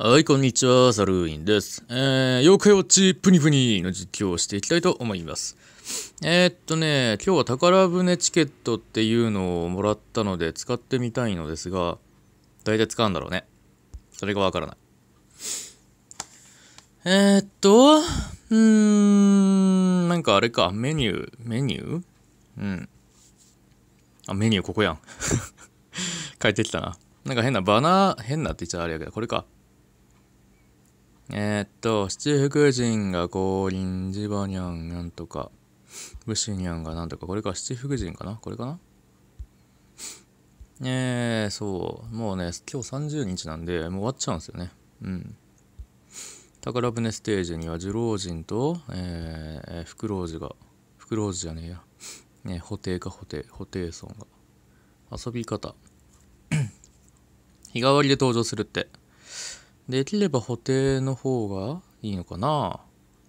はい、こんにちは、サルーィンです。えー、妖怪ウォッチプニプニの実況をしていきたいと思います。えー、っとね、今日は宝船チケットっていうのをもらったので使ってみたいのですが、大体使うんだろうね。それがわからない。えー、っと、うーん、なんかあれか、メニュー、メニューうん。あ、メニューここやん。変 えてきたな。なんか変なバナー、変なって言っちゃあれやけど、これか。えー、っと、七福神が降臨、ジバニャンなんとか、武士ニャンがなんとか、これか、七福神かなこれかなえー、そう、もうね、今日30日なんで、もう終わっちゃうんですよね。うん。宝船ステージには、寿老人と、えー、福老寺が、福老寺じゃねえや、ね、布袋か布袋、布袋村が、遊び方。日替わりで登場するって。できれば補填の方がいいのかな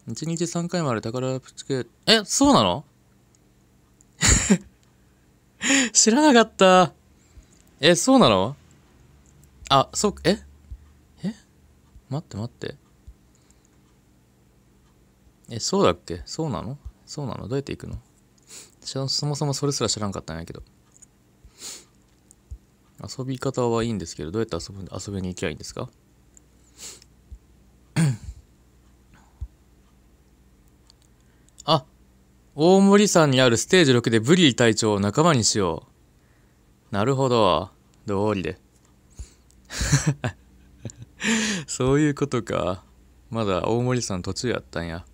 ?1 日3回まで宝プチケえ、そうなの 知らなかった。え、そうなのあ、そう、ええ待って待って。え、そうだっけそうなのそうなのどうやって行くのそもそもそれすら知らんかったんやけど。遊び方はいいんですけど、どうやって遊ぶ遊びに行きゃいいんですか大森山にあるステージ6でブリー隊長を仲間にしよう。なるほど。道理で。そういうことか。まだ大森さん途中やったんや。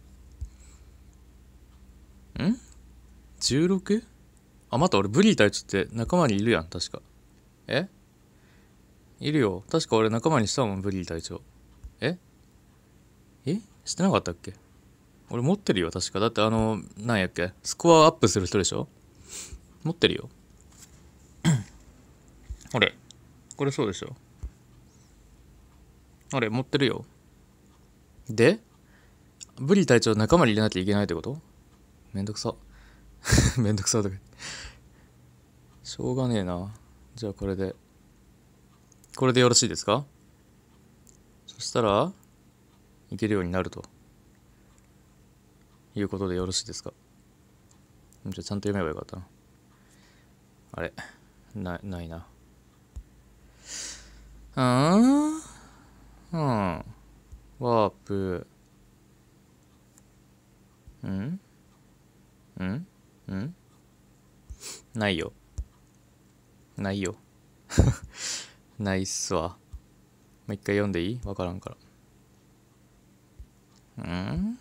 ん ?16? あ、また、俺ブリー隊長って仲間にいるやん、確か。えいるよ。確か俺仲間にしたもん、ブリー隊長。ええしてなかったっけ俺持ってるよ確かだってあのなんやっけスコアアップする人でしょ持ってるよ あれこれそうでしょあれ持ってるよでブリ隊長仲間に入れなきゃいけないってことめんどくさ めんどくさとかしょうがねえなじゃあこれでこれでよろしいですかそしたらいけるようになると。いうことでよろしいですかじゃあちゃんと読めばよかったな。あれな、ないな。うんうん。ワープ。うんうんうんないよ。ないよ。ないっすわ。もう一回読んでいいわからんから。うん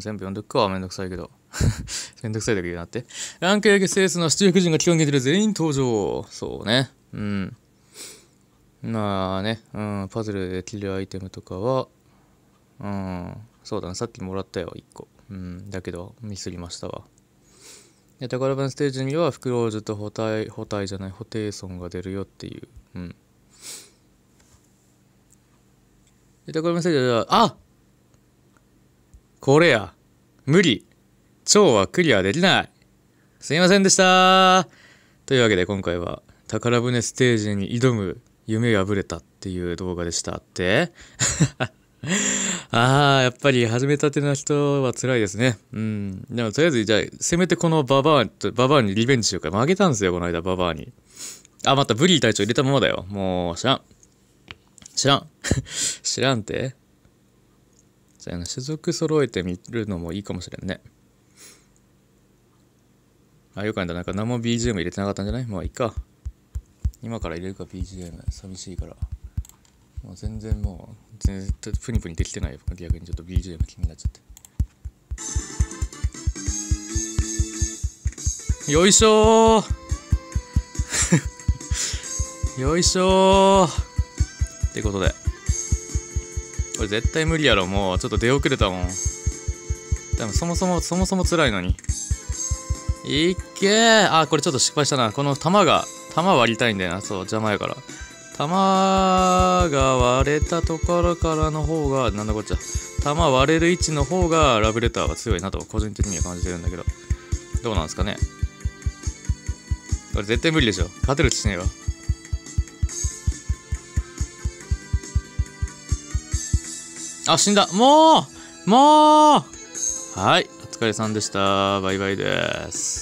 全部読んどくかめんどくさいけど。めんどくさいだけ言うなって。ランクやセースの出力陣が期間限定で全員登場。そうね。うん。まあね、うん、パズルで切るアイテムとかは、うん、そうだな、さっきもらったよ、1個。うん、だけど、ミスりましたわ。で、宝番ステージには、フクロージュと補体、補体じゃない、補ソ損が出るよっていう。うん。で、宝番ステージは、あこれや。無理。蝶はクリアできない。すいませんでしたというわけで今回は宝船ステージに挑む夢破れたっていう動画でしたって ああ、やっぱり始めたての人は辛いですね。うん。でもとりあえず、じゃあ、せめてこのババア、ババアにリベンジしようか。負けたんですよ、この間、ババアに。あ、またブリー隊長入れたままだよ。もう、知らん。知らん。知らんってそうやな種族揃えてみるのもいいかもしれんねあよかったなんか何も BGM 入れてなかったんじゃないまあいいか今から入れるか BGM 寂しいからもう全然もう全然プニプニできてないよ逆にちょっと BGM 気になっちゃってよいしょ よいしょってことでこれ絶対無理やろもうちょっと出遅れたもんでもそもそもそもそも辛いのにいっけーあこれちょっと失敗したなこの弾が弾割りたいんだよなそう邪魔やから弾が割れたところからの方がなんだこっちゃ弾割れる位置の方がラブレターは強いなと個人的には感じてるんだけどどうなんですかねこれ絶対無理でしょ勝てる気しねえわあ、死んだ。もうもうはい。お疲れさんでした。バイバイです。